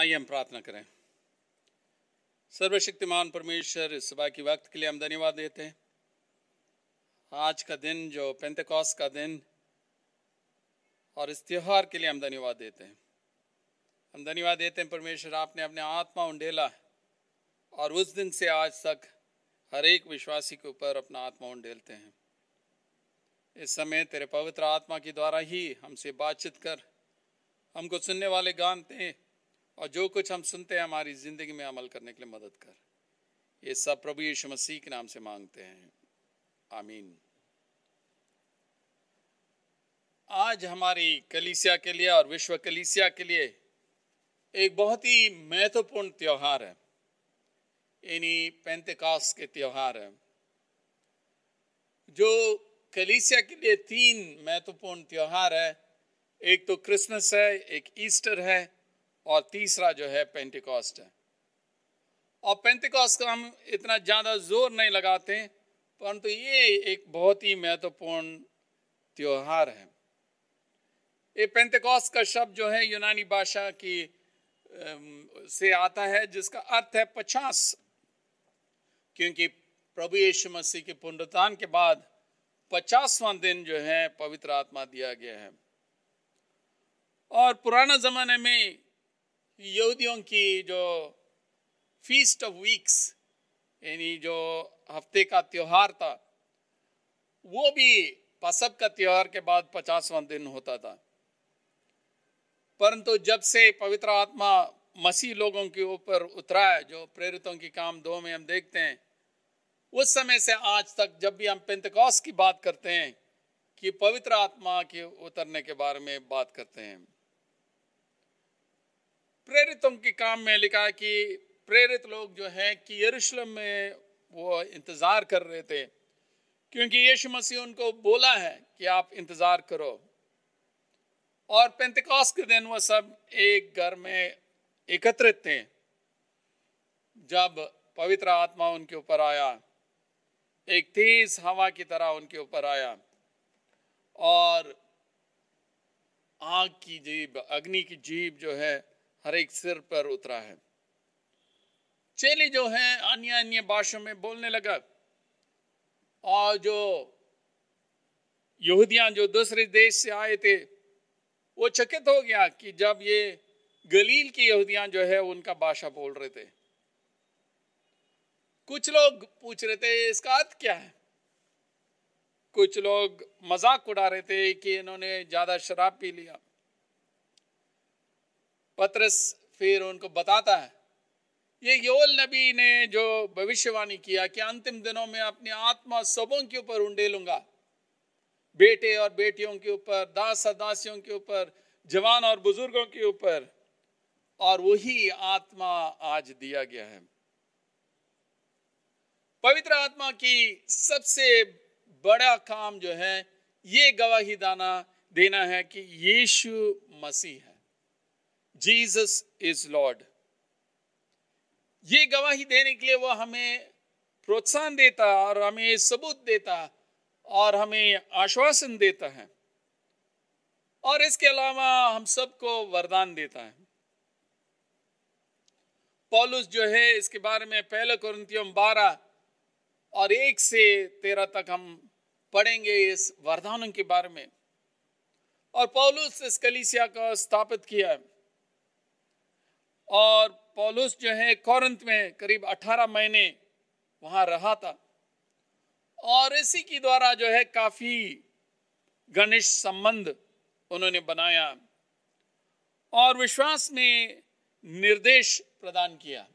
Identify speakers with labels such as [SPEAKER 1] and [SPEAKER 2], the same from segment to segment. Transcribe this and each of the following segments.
[SPEAKER 1] आइए हम प्रार्थना करें सर्वशक्तिमान परमेश्वर इस सुबह के वक्त के लिए हम धन्यवाद देते हैं आज का दिन जो पेंतकॉस का दिन और इस त्यौहार के लिए हम धन्यवाद देते हैं हम धन्यवाद देते हैं परमेश्वर आपने अपने आत्मा उंडेला और उस दिन से आज तक हर एक विश्वासी के ऊपर अपना आत्मा उंडेलते हैं इस समय तेरे पवित्र आत्मा के द्वारा ही हमसे बातचीत कर हमको सुनने वाले गानते हैं और जो कुछ हम सुनते हैं हमारी ज़िंदगी में अमल करने के लिए मदद कर ये सब प्रभु यीशु मसीह के नाम से मांगते हैं आमीन आज हमारी कलीसिया के लिए और विश्व कलीसिया के लिए एक बहुत ही महत्वपूर्ण त्यौहार है यानी पेंतकास के त्यौहार है जो कलीसिया के लिए तीन महत्वपूर्ण त्यौहार है एक तो क्रिसमस है एक ईस्टर है और तीसरा जो है पेंटिकॉस्ट है और पेंटिकॉस्ट का हम इतना ज़्यादा जोर नहीं लगाते परंतु ये एक बहुत ही महत्वपूर्ण त्यौहार है ये पेंटिकॉस्ट का शब्द जो है यूनानी भाषा की से आता है जिसका अर्थ है पचास क्योंकि प्रभु यीशु मसीह के पुनरुत्थान के बाद पचासवां दिन जो है पवित्र आत्मा दिया गया है और पुराना जमाने में यहूदियों की जो फीस्ट ऑफ वीक्स यानी जो हफ्ते का त्यौहार था वो भी पसब का त्यौहार के बाद पचासवां दिन होता था परंतु जब से पवित्र आत्मा मसीह लोगों के ऊपर उतरा है जो प्रेरितों की काम दो में हम देखते हैं उस समय से आज तक जब भी हम पेंतकॉस की बात करते हैं कि पवित्र आत्मा के उतरने के बारे में बात करते हैं प्रेरितों के काम में लिखा कि प्रेरित लोग जो हैं कि यरूशलेम में वो इंतज़ार कर रहे थे क्योंकि यीशु मसीह उनको बोला है कि आप इंतज़ार करो और पेंतिकॉस के दिन वो सब एक घर में एकत्रित थे जब पवित्र आत्मा उनके ऊपर आया एक तेज हवा की तरह उनके ऊपर आया और आग की जीभ अग्नि की जीभ जो है हर एक सिर पर उतरा है चेली जो है अन्य अन्य भाषा में बोलने लगा और जो यहूदियां जो दूसरे देश से आए थे वो चकित हो गया कि जब ये गलील की यहूदियां जो है उनका भाषा बोल रहे थे कुछ लोग पूछ रहे थे इसका अर्थ क्या है कुछ लोग मजाक उड़ा रहे थे कि इन्होंने ज़्यादा शराब पी लिया पत्रस फिर उनको बताता है ये योल नबी ने जो भविष्यवाणी किया कि अंतिम दिनों में अपनी आत्मा सबों के ऊपर उंडेलूंगा बेटे और बेटियों के ऊपर दास और दासियों के ऊपर जवान और बुजुर्गों के ऊपर और वही आत्मा आज दिया गया है पवित्र आत्मा की सबसे बड़ा काम जो है ये गवाही दाना देना है कि यीशु मसीह है जीसस इज लॉर्ड ये गवाही देने के लिए वह हमें प्रोत्साहन देता और हमें सबूत देता और हमें आश्वासन देता है और इसके अलावा हम सबको वरदान देता है पॉलुस जो है इसके बारे में पहले कुरंतियम बारह और एक से तेरह तक हम पढ़ेंगे इस वरदानों के बारे में और पौलुस इस कलिसिया को स्थापित किया है और पोलुस जो है कौरंत में करीब 18 महीने वहाँ रहा था और इसी के द्वारा जो है काफ़ी घनिष्ठ संबंध उन्होंने बनाया और विश्वास में निर्देश प्रदान किया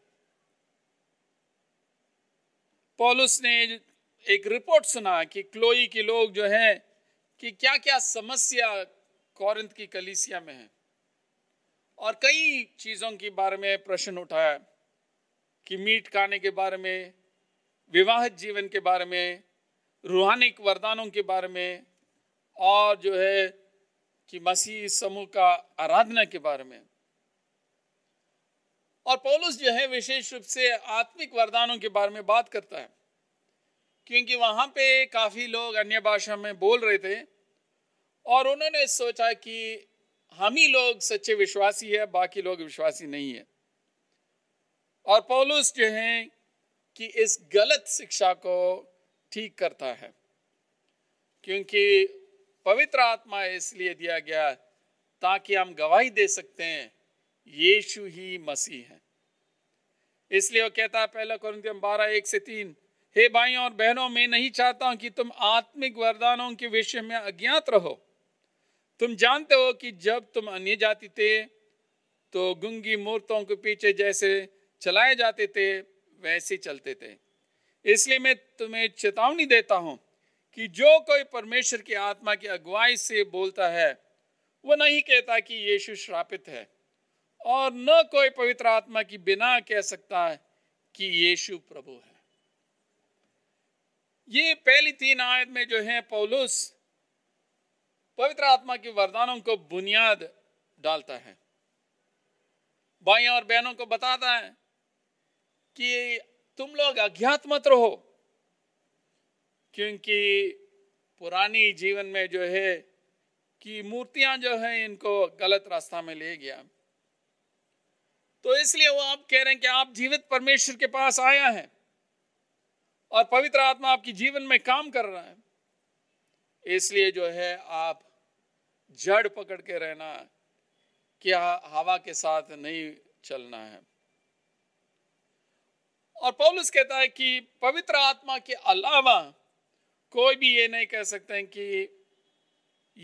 [SPEAKER 1] पॉलुस ने एक रिपोर्ट सुना कि क्लोई के लोग जो है कि क्या क्या समस्या कौरंत की कलिसिया में है और कई चीज़ों के बारे में प्रश्न उठाया कि मीट खाने के बारे में विवाहित जीवन के बारे में रूहानिक वरदानों के बारे में और जो है कि मसीह समूह का आराधना के बारे में और पौलुस जो है विशेष रूप से आत्मिक वरदानों के बारे में बात करता है क्योंकि वहाँ पे काफ़ी लोग अन्य भाषा में बोल रहे थे और उन्होंने सोचा कि हम ही लोग सच्चे विश्वासी है बाकी लोग विश्वासी नहीं है और पौलुस जो है कि इस गलत शिक्षा को ठीक करता है क्योंकि पवित्र आत्मा इसलिए दिया गया ताकि हम गवाही दे सकते हैं यीशु ही मसीह है इसलिए वो कहता है पहला कुरिन्थियम बारह एक से तीन हे भाइयों और बहनों मैं नहीं चाहता हूं कि तुम आत्मिक वरदानों के विषय में अज्ञात रहो तुम जानते हो कि जब तुम अन्य जाति थे तो गुंगी मूर्तों के पीछे जैसे चलाए जाते थे वैसे चलते थे इसलिए मैं तुम्हें चेतावनी देता हूं कि जो कोई परमेश्वर की आत्मा की अगुवाई से बोलता है वो नहीं कहता कि यीशु श्रापित है और न कोई पवित्र आत्मा की बिना कह सकता है कि यीशु प्रभु है ये पहली तीन आयत में जो है पौलुस पवित्र आत्मा के वरदानों को बुनियाद डालता है भाइयों और बहनों को बताता है कि तुम लोग अज्ञात मत रहो क्योंकि पुरानी जीवन में जो है कि मूर्तियां जो है इनको गलत रास्ता में ले गया तो इसलिए वो आप कह रहे हैं कि आप जीवित परमेश्वर के पास आया है और पवित्र आत्मा आपकी जीवन में काम कर रहा है इसलिए जो है आप जड़ पकड़ के रहना क्या हवा के साथ नहीं चलना है और पौलुस कहता है कि पवित्र आत्मा के अलावा कोई भी ये नहीं कह सकते हैं कि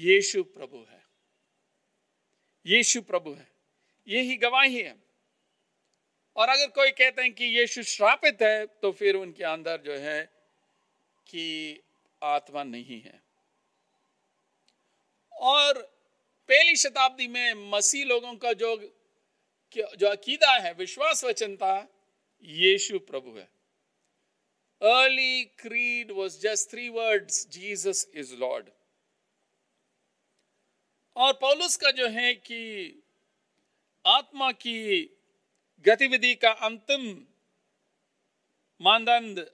[SPEAKER 1] यीशु प्रभु है यीशु प्रभु है यही गवाही है और अगर कोई कहते हैं कि यीशु श्रापित है तो फिर उनके अंदर जो है कि आत्मा नहीं है और पहली शताब्दी में मसी लोगों का जो जो अकीदा है विश्वास वचनता यीशु प्रभु है early creed was just three words Jesus is Lord और पौलुस का जो है कि आत्मा की गतिविधि का अंतिम मानदंड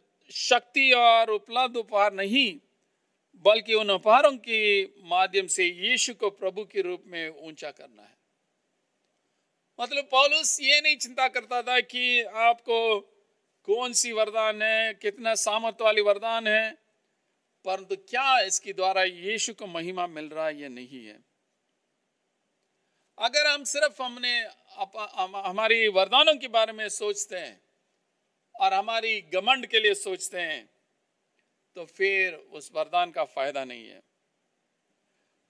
[SPEAKER 1] शक्ति और उपलब्ध उपहार नहीं बल्कि उन उपहारों के माध्यम से यीशु को प्रभु के रूप में ऊंचा करना है मतलब पॉलुस ये नहीं चिंता करता था कि आपको कौन सी वरदान है कितना सामर्थ वाली वरदान है परंतु क्या इसके द्वारा यीशु को महिमा मिल रहा है या नहीं है अगर हम सिर्फ हमने हमारी वरदानों के बारे में सोचते हैं और हमारी घमंड के लिए सोचते हैं तो फिर उस वरदान का फायदा नहीं है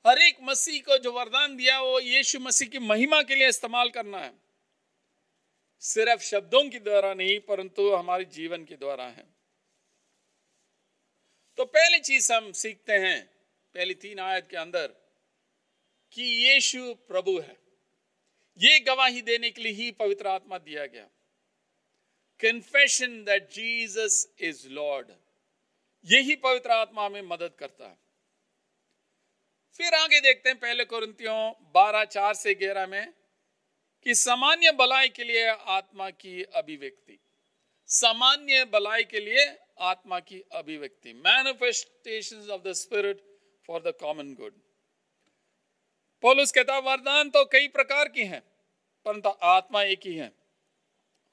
[SPEAKER 1] हर एक मसीह को जो वरदान दिया वो यीशु मसीह की महिमा के लिए इस्तेमाल करना है सिर्फ शब्दों के द्वारा नहीं परंतु हमारे जीवन के द्वारा है तो पहली चीज हम सीखते हैं पहली तीन आयत के अंदर कि यीशु प्रभु है ये गवाही देने के लिए ही पवित्र आत्मा दिया गया confession that Jesus is Lord यही पवित्र आत्मा हमें मदद करता है फिर आगे देखते हैं पहले कुरंतियों बारह चार से ग्यारह में कि सामान्य भलाई के लिए आत्मा की अभिव्यक्ति सामान्य भलाई के लिए आत्मा की अभिव्यक्ति manifestation of the spirit for the common good पोलुस कहता वरदान तो कई प्रकार की हैं परंतु आत्मा एक ही है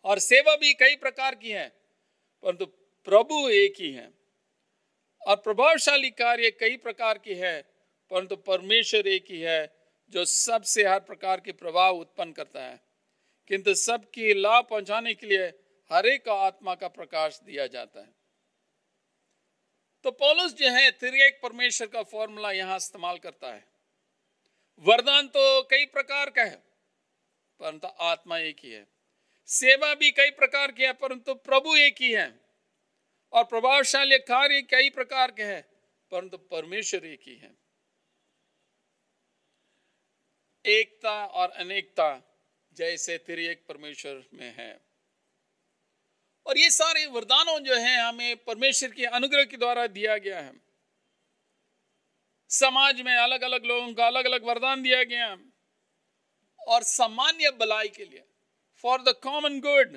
[SPEAKER 1] और सेवा भी कई प्रकार की है परंतु प्रभु एक ही है और प्रभावशाली कार्य कई प्रकार की है परंतु परमेश्वर एक ही है जो सबसे हर प्रकार के प्रभाव उत्पन्न करता है किंतु सबकी लाभ पहुंचाने के लिए हरेक का आत्मा का प्रकाश दिया जाता है तो पॉलुस जो है त्रिएक परमेश्वर का फॉर्मूला यहां इस्तेमाल करता है वरदान तो कई प्रकार का है परंतु आत्मा एक ही है सेवा भी कई प्रकार की है परंतु प्रभु एक ही है और प्रभावशाली कार्य कई प्रकार के हैं परंतु परमेश्वर एक ही है एकता और अनेकता जैसे त्रिएक परमेश्वर में है और ये सारे वरदानों जो हैं हमें परमेश्वर के अनुग्रह के द्वारा दिया गया है समाज में अलग अलग लोगों का अलग अलग वरदान दिया गया और सामान्य भलाई के लिए फॉर द कॉमन गुड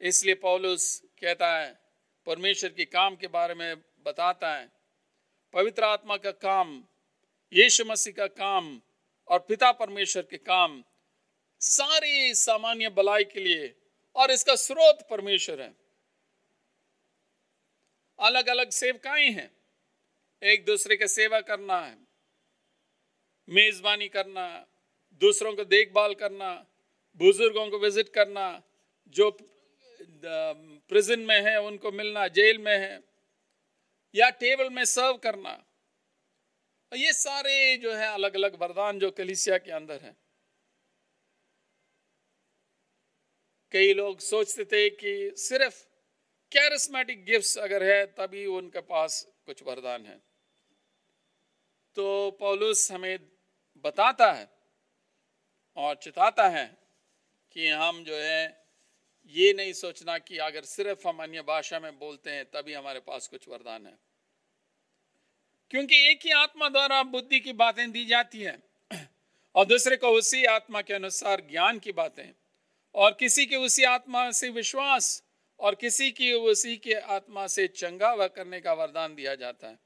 [SPEAKER 1] इसलिए पौलुस कहता है परमेश्वर के काम के बारे में बताता है पवित्र आत्मा का काम यीशु मसीह का काम और पिता परमेश्वर के काम सारी सामान्य भलाई के लिए और इसका स्रोत परमेश्वर है अलग अलग सेवकाएं हैं एक दूसरे का सेवा करना है मेजबानी करना दूसरों को देखभाल करना बुजुर्गों को विजिट करना जो प्रिजन में है उनको मिलना जेल में है या टेबल में सर्व करना ये सारे जो है अलग अलग वरदान जो कलिसिया के अंदर है कई लोग सोचते थे कि सिर्फ कैरिस्मेटिक गिफ्ट्स अगर है तभी उनके पास कुछ वरदान है तो पौलुस हमें बताता है और चिताता है कि हम जो है ये नहीं सोचना कि अगर सिर्फ हम अन्य भाषा में बोलते हैं तभी हमारे पास कुछ वरदान है क्योंकि एक ही आत्मा द्वारा बुद्धि की बातें दी जाती है और दूसरे को उसी आत्मा के अनुसार ज्ञान की बातें और किसी के उसी आत्मा से विश्वास और किसी की उसी के आत्मा से चंगा व करने का वरदान दिया जाता है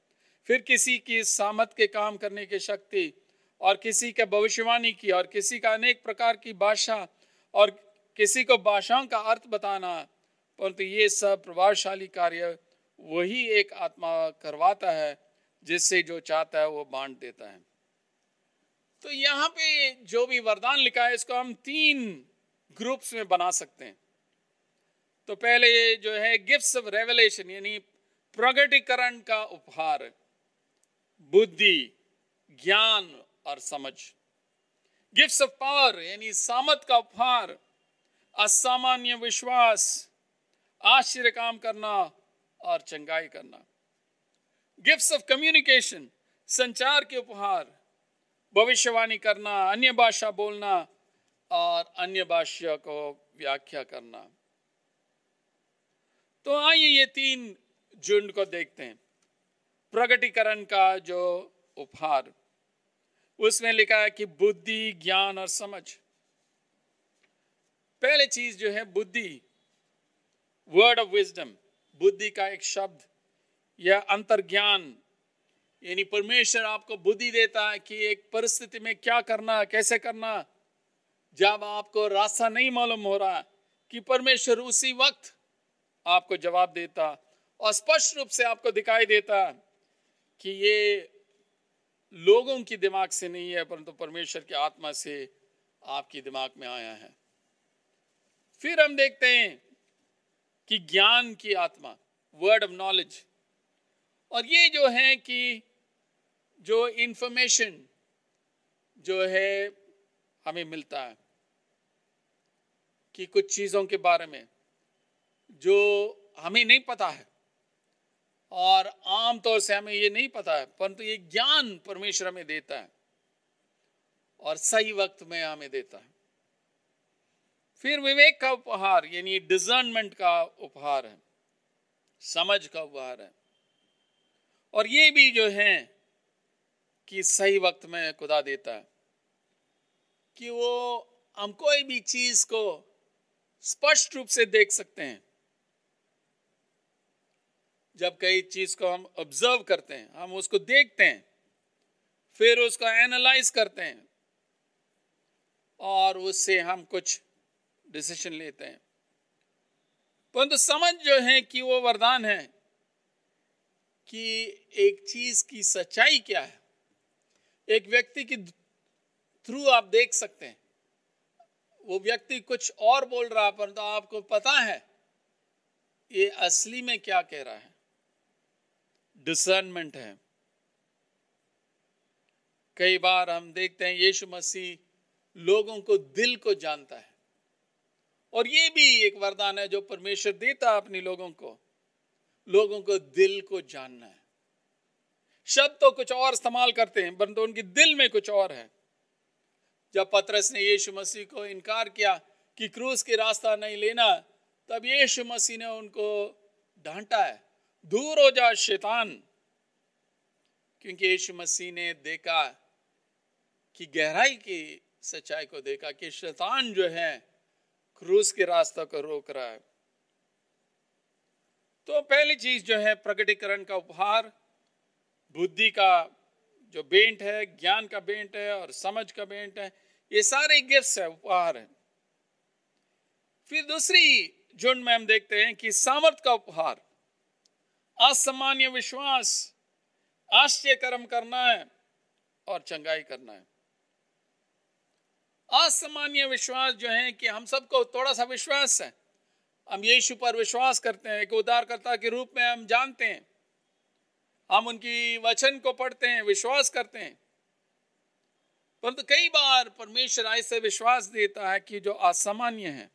[SPEAKER 1] फिर किसी की सामत के काम करने की शक्ति और किसी के भविष्यवाणी की और किसी का अनेक प्रकार की भाषा और किसी को भाषाओं का अर्थ बताना परंतु ये सब प्रभावशाली कार्य वही एक आत्मा करवाता है जिससे जो चाहता है वो बांट देता है तो यहाँ पे जो भी वरदान लिखा है इसको हम तीन ग्रुप्स में बना सकते हैं तो पहले जो है गिफ्ट्स ऑफ रेवलेशन यानी प्रगटीकरण का उपहार बुद्धि ज्ञान और समझ गिफ्ट्स ऑफ पावर यानी सामत का उपहार असामान्य विश्वास आश्चर्य काम करना और चंगाई करना गिफ्ट्स ऑफ कम्युनिकेशन संचार के उपहार भविष्यवाणी करना अन्य भाषा बोलना और अन्य भाषा को व्याख्या करना तो आइए ये तीन झुंड को देखते हैं प्रगटीकरण का जो उपहार उसमें लिखा है कि बुद्धि ज्ञान और समझ पहले चीज जो है बुद्धि वर्ड ऑफ विजडम बुद्धि का एक शब्द या अंतर्ज्ञान यानी परमेश्वर आपको बुद्धि देता है कि एक परिस्थिति में क्या करना कैसे करना जब आपको रास्ता नहीं मालूम हो रहा कि परमेश्वर उसी वक्त आपको जवाब देता और स्पष्ट रूप से आपको दिखाई देता कि ये लोगों की दिमाग से नहीं है परंतु परमेश्वर की आत्मा से आपकी दिमाग में आया है फिर हम देखते हैं कि ज्ञान की आत्मा वर्ड ऑफ नॉलेज और ये जो है कि जो इंफॉर्मेशन जो है हमें मिलता है कि कुछ चीज़ों के बारे में जो हमें नहीं पता है और आम तौर से हमें ये नहीं पता है परंतु ये ज्ञान परमेश्वर हमें देता है और सही वक्त में हमें देता है फिर विवेक का उपहार यानी डिजर्नमेंट का उपहार है समझ का उपहार है और ये भी जो है कि सही वक्त में खुदा देता है कि वो हम कोई भी चीज को स्पष्ट रूप से देख सकते हैं जब कई चीज को हम ऑब्जर्व करते हैं हम उसको देखते हैं फिर उसको एनालाइज करते हैं और उससे हम कुछ डिसीशन लेते हैं परंतु समझ जो है कि वो वरदान है कि एक चीज की सच्चाई क्या है एक व्यक्ति की थ्रू आप देख सकते हैं वो व्यक्ति कुछ और बोल रहा है परंतु आपको पता है ये असली में क्या कह रहा है डिसर्नमेंट है कई बार हम देखते हैं यीशु मसीह लोगों को दिल को जानता है और ये भी एक वरदान है जो परमेश्वर देता अपने लोगों को लोगों को दिल को जानना है शब्द तो कुछ और इस्तेमाल करते हैं परंतु उनके दिल में कुछ और है जब पतरस ने यीशु मसीह को इनकार किया कि क्रूस के रास्ता नहीं लेना तब यीशु मसीह ने उनको डांटा है दूर हो जा शैतान क्योंकि यीशु मसीह ने देखा कि गहराई की सच्चाई को देखा कि शैतान जो है क्रूस के रास्ता को रोक रहा है तो पहली चीज जो है प्रकटीकरण का उपहार बुद्धि का जो बेंट है ज्ञान का बेंट है और समझ का बेंट है ये सारे गिफ्ट्स है उपहार है फिर दूसरी झुंड में हम देखते हैं कि सामर्थ का उपहार असामान्य विश्वास आश्चर्य कर्म करना है और चंगाई करना है असामान्य विश्वास जो है कि हम सबको थोड़ा सा विश्वास है हम यीशु पर विश्वास करते हैं कि उदारकर्ता के रूप में हम जानते हैं हम उनकी वचन को पढ़ते हैं विश्वास करते हैं परंतु कई बार परमेश्वर ऐसे विश्वास देता है कि जो असामान्य है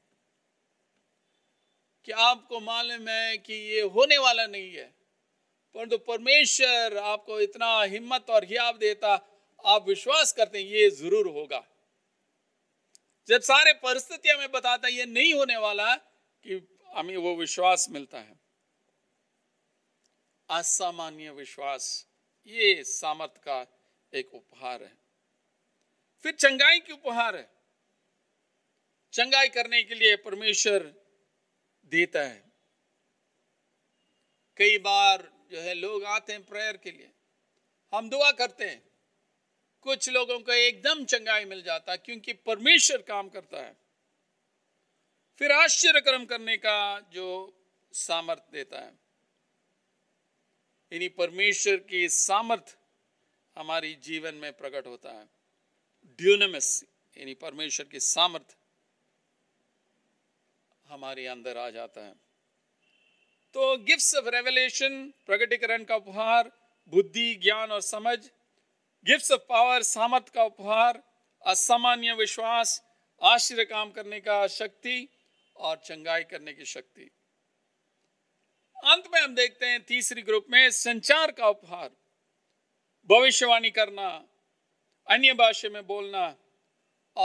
[SPEAKER 1] कि आपको मालूम है कि ये होने वाला नहीं है परंतु परमेश्वर आपको इतना हिम्मत और हियाब देता आप विश्वास करते हैं ये जरूर होगा जब सारे परिस्थितियां में बताता ये नहीं होने वाला कि हमें वो विश्वास मिलता है असामान्य विश्वास ये सामर्थ का एक उपहार है फिर चंगाई की उपहार है चंगाई करने के लिए परमेश्वर देता है कई बार जो है लोग आते हैं प्रेयर के लिए हम दुआ करते हैं कुछ लोगों को एकदम चंगाई मिल जाता है क्योंकि परमेश्वर काम करता है फिर आश्चर्य कर्म करने का जो सामर्थ देता है इन्हीं परमेश्वर की सामर्थ हमारी जीवन में प्रकट होता है ड्यूनमस यानी परमेश्वर की सामर्थ हमारे अंदर आ जाता है तो गिफ्ट्स ऑफ रेवलेशन प्रगटीकरण का उपहार बुद्धि ज्ञान और समझ गिफ्ट्स ऑफ पावर सामर्थ का उपहार असामान्य विश्वास आश्चर्य काम करने का शक्ति और चंगाई करने की शक्ति अंत में हम देखते हैं तीसरी ग्रुप में संचार का उपहार भविष्यवाणी करना अन्य भाषा में बोलना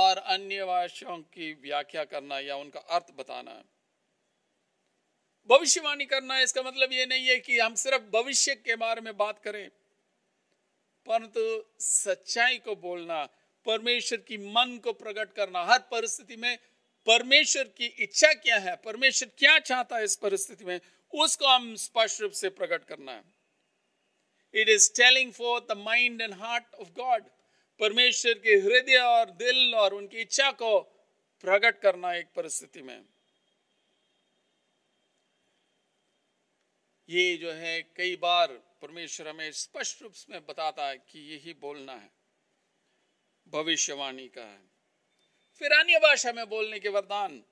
[SPEAKER 1] और अन्य भाषाओं की व्याख्या करना या उनका अर्थ बताना भविष्यवाणी करना इसका मतलब ये नहीं है कि हम सिर्फ भविष्य के बारे में बात करें परंतु सच्चाई को बोलना परमेश्वर की मन को प्रकट करना हर परिस्थिति में परमेश्वर की इच्छा क्या है परमेश्वर क्या चाहता है इस परिस्थिति में उसको हम स्पष्ट रूप से प्रकट करना है it is telling for the mind and heart of God परमेश्वर के हृदय और दिल और उनकी इच्छा को प्रकट करना एक परिस्थिति में ये जो है कई बार परमेश्वर हमें स्पष्ट रूप से बताता है कि यही बोलना है भविष्यवाणी का है फिर अन्य भाषा में बोलने के वरदान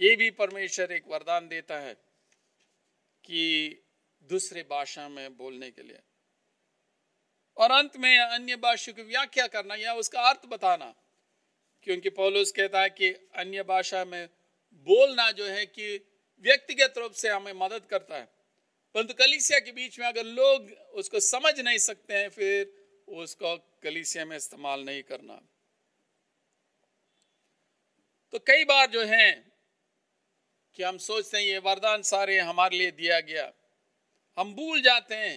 [SPEAKER 1] ये भी परमेश्वर एक वरदान देता है कि दूसरे भाषा में बोलने के लिए और अंत में अन्य भाषा की व्याख्या करना या उसका अर्थ बताना क्योंकि पौलुस कहता है कि अन्य भाषा में बोलना जो है कि व्यक्तिगत रूप से हमें मदद करता है परंतु कलिसिया के बीच में अगर लोग उसको समझ नहीं सकते हैं फिर उसको कलिसिया में इस्तेमाल नहीं करना तो कई बार जो है कि हम सोचते हैं ये वरदान सारे हमारे लिए दिया गया हम भूल जाते हैं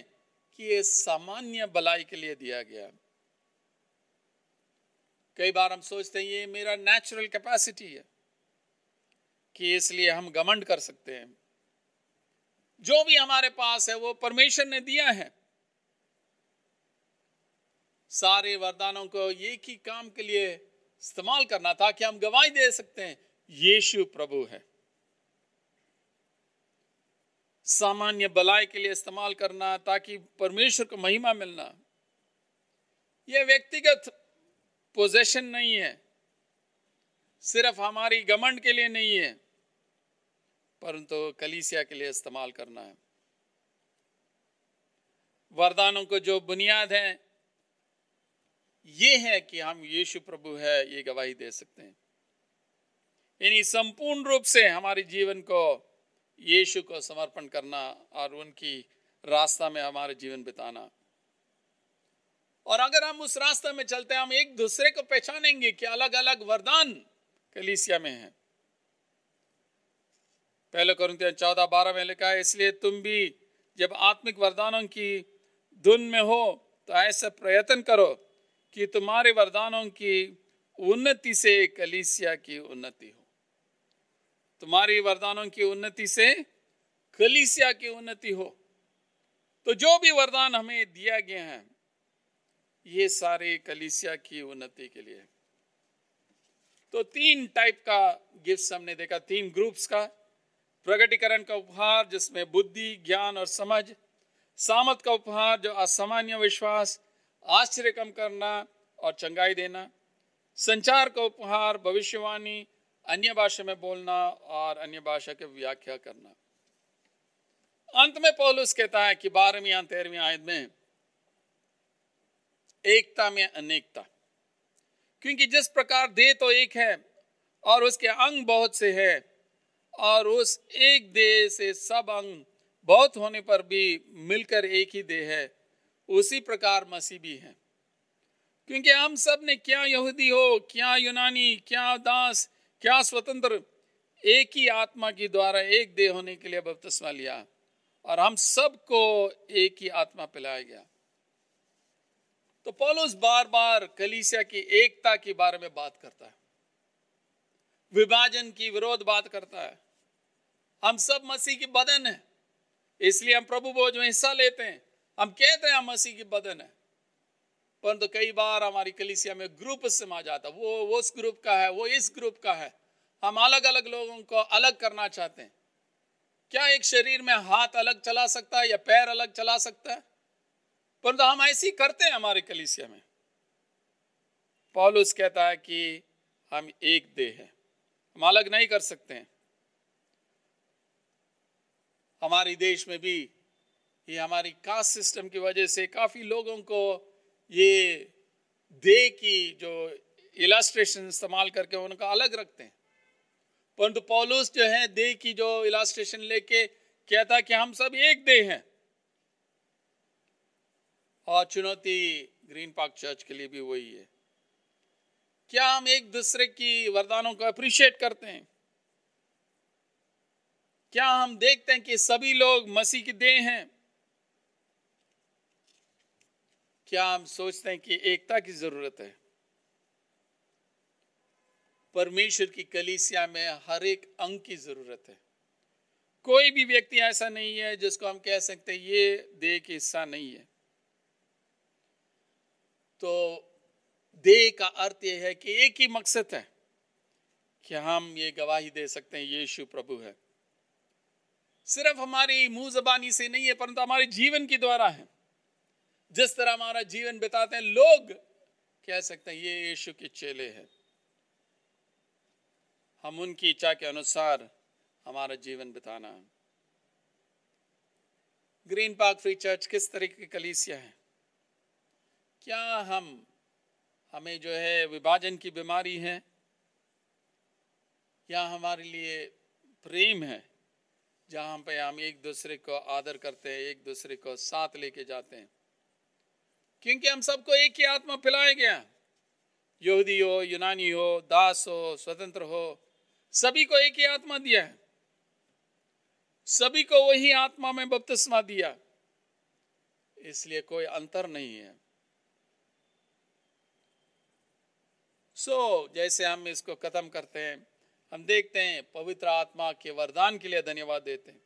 [SPEAKER 1] कि ये सामान्य भलाई के लिए दिया गया कई बार हम सोचते हैं ये मेरा नेचुरल कैपेसिटी है कि इसलिए हम घमंड कर सकते हैं जो भी हमारे पास है वो परमेश्वर ने दिया है सारे वरदानों को एक ही काम के लिए इस्तेमाल करना था कि हम गवाही दे सकते हैं यीशु प्रभु है सामान्य भलाई के लिए इस्तेमाल करना ताकि परमेश्वर को महिमा मिलना यह व्यक्तिगत पोजेशन नहीं है सिर्फ हमारी गमंड के लिए नहीं है परंतु कलीसिया के लिए इस्तेमाल करना है वरदानों को जो बुनियाद है ये है कि हम यीशु प्रभु है ये गवाही दे सकते हैं यानी संपूर्ण रूप से हमारे जीवन को यीशु को समर्पण करना और उनकी रास्ता में हमारे जीवन बिताना और अगर हम उस रास्ते में चलते हैं हम एक दूसरे को पहचानेंगे कि अलग अलग वरदान कलीसिया में है पहले करुण चौदह बारह में लिखा है इसलिए तुम भी जब आत्मिक वरदानों की धुन में हो तो ऐसा प्रयत्न करो कि तुम्हारे वरदानों की उन्नति से कलीसिया की उन्नति हो तुम्हारी वरदानों की उन्नति से कलीसिया की उन्नति हो तो जो भी वरदान हमें दिया गया है ये सारे कलीसिया की उन्नति के लिए तो तीन टाइप का गिफ्ट हमने देखा तीन ग्रुप्स का प्रगटीकरण का उपहार जिसमें बुद्धि ज्ञान और समझ सामत का उपहार जो असामान्य विश्वास आश्चर्य कम करना और चंगाई देना संचार का उपहार भविष्यवाणी अन्य भाषा में बोलना और अन्य भाषा के व्याख्या करना अंत में पौलुस कहता है कि बारहवीं या तेरहवीं आयत में एकता में अनेकता क्योंकि जिस प्रकार दे तो एक है और उसके अंग बहुत से हैं और उस एक देह से सब अंग बहुत होने पर भी मिलकर एक ही देह है उसी प्रकार मसीह भी है क्योंकि हम सब ने क्या यहूदी हो क्या यूनानी क्या दास क्या स्वतंत्र एक ही आत्मा के द्वारा एक देह होने के लिए बपतिस्मा लिया और हम सबको एक ही आत्मा पिलाया गया तो पॉलुस बार बार कलीसिया की एकता के बारे में बात करता है विभाजन की विरोध बात करता है हम सब मसीह की बदन है इसलिए हम प्रभु भोज में हिस्सा लेते हैं हम कहते हैं हम मसीह की बदन है परंतु तो कई बार हमारी कलिसिया में ग्रुप समा जाता वो वो उस ग्रुप का है वो इस ग्रुप का है हम अलग अलग लोगों को अलग करना चाहते हैं क्या एक शरीर में हाथ अलग चला सकता है या पैर अलग चला सकता है परंतु हम ऐसे ही करते हैं हमारे कलिसिया में पॉलुस कहता है कि हम एक देह है हम अलग नहीं कर सकते हैं हमारे देश में भी ये हमारी कास्ट सिस्टम की वजह से काफ़ी लोगों को ये दे की जो इलास्ट्रेशन इस्तेमाल करके उनका अलग रखते हैं परंतु पॉलुस जो है दे की जो इलास्ट्रेशन लेके कहता कि हम सब एक दे हैं और चुनौती ग्रीन पार्क चर्च के लिए भी वही है क्या हम एक दूसरे की वरदानों को अप्रिशिएट करते हैं क्या हम देखते हैं कि सभी लोग मसीह के देह हैं क्या हम सोचते हैं कि एकता की जरूरत है परमेश्वर की कलीसिया में हर एक अंग की जरूरत है कोई भी व्यक्ति ऐसा नहीं है जिसको हम कह सकते हैं ये देह के हिस्सा नहीं है तो देह का अर्थ यह है कि एक ही मकसद है कि हम ये गवाही दे सकते हैं यीशु प्रभु है सिर्फ हमारी मुंह जबानी से नहीं है परंतु हमारे जीवन के द्वारा है जिस तरह हमारा जीवन बिताते हैं लोग कह सकते हैं ये यीशु के चेले हैं हम उनकी इच्छा के अनुसार हमारा जीवन बिताना है ग्रीन पार्क फ्री चर्च किस तरह की कलीसिया है क्या हम हमें जो है विभाजन की बीमारी है या हमारे लिए प्रेम है जहाँ पे हम एक दूसरे को आदर करते हैं एक दूसरे को साथ लेके जाते हैं क्योंकि हम सबको एक ही आत्मा पिलाया गया यहूदी हो यूनानी हो दास हो स्वतंत्र हो सभी को एक ही आत्मा दिया है सभी को वही आत्मा में बपतिस्मा दिया इसलिए कोई अंतर नहीं है सो so, जैसे हम इसको ख़त्म करते हैं हम देखते हैं पवित्र आत्मा के वरदान के लिए धन्यवाद देते हैं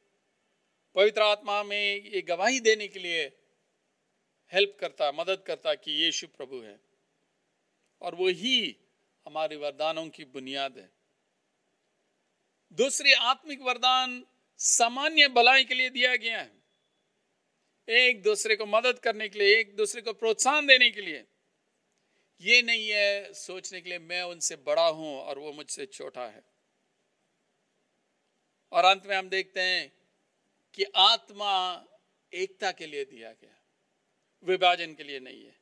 [SPEAKER 1] पवित्र आत्मा में ये गवाही देने के लिए हेल्प करता मदद करता कि यीशु प्रभु है और वो ही हमारे वरदानों की बुनियाद है दूसरी आत्मिक वरदान सामान्य भलाई के लिए दिया गया है एक दूसरे को मदद करने के लिए एक दूसरे को प्रोत्साहन देने के लिए ये नहीं है सोचने के लिए मैं उनसे बड़ा हूं और वो मुझसे छोटा है और अंत में हम देखते हैं कि आत्मा एकता के लिए दिया गया विभाजन के लिए नहीं है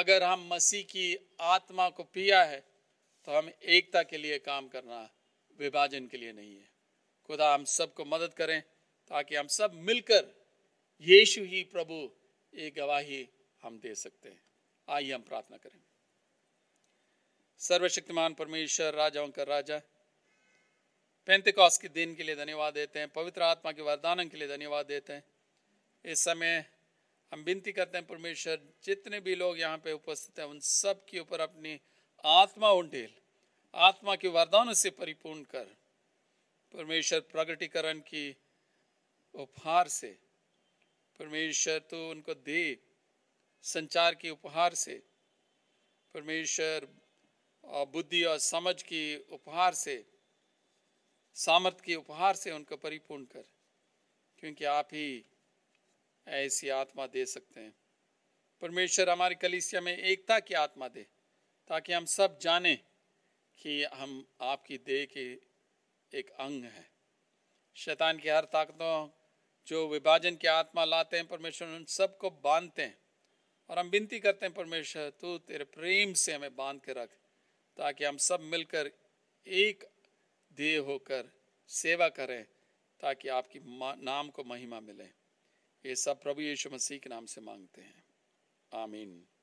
[SPEAKER 1] अगर हम मसीह की आत्मा को पिया है तो हम एकता के लिए काम करना विभाजन के लिए नहीं है खुदा हम सबको मदद करें ताकि हम सब मिलकर यीशु ही प्रभु ये गवाही हम दे सकते हैं आइए हम प्रार्थना करें सर्वशक्तिमान परमेश्वर राजाओं का राजा पेंतिकॉस के दिन के लिए धन्यवाद देते हैं पवित्र आत्मा के वरदान के लिए धन्यवाद देते हैं इस समय हम विनती करते हैं परमेश्वर जितने भी लोग यहाँ पे उपस्थित हैं उन सब के ऊपर अपनी आत्मा उंडेल आत्मा के वरदानों से परिपूर्ण कर परमेश्वर प्रगटीकरण की उपहार से परमेश्वर तो उनको दे संचार के उपहार से परमेश्वर बुद्धि और समझ की उपहार से सामर्थ के उपहार से उनको परिपूर्ण कर क्योंकि आप ही ऐसी आत्मा दे सकते हैं परमेश्वर हमारी कलिसिया में एकता की आत्मा दे ताकि हम सब जाने कि हम आपकी देह के एक अंग हैं शैतान की हर ताकतों जो विभाजन की आत्मा लाते हैं परमेश्वर उन सबको बांधते हैं और हम विनती करते हैं परमेश्वर तू तेरे प्रेम से हमें बांध के रख ताकि हम सब मिलकर एक दिए होकर सेवा करें ताकि आपकी नाम को महिमा मिले ये सब प्रभु यीशु मसीह के नाम से मांगते हैं आमीन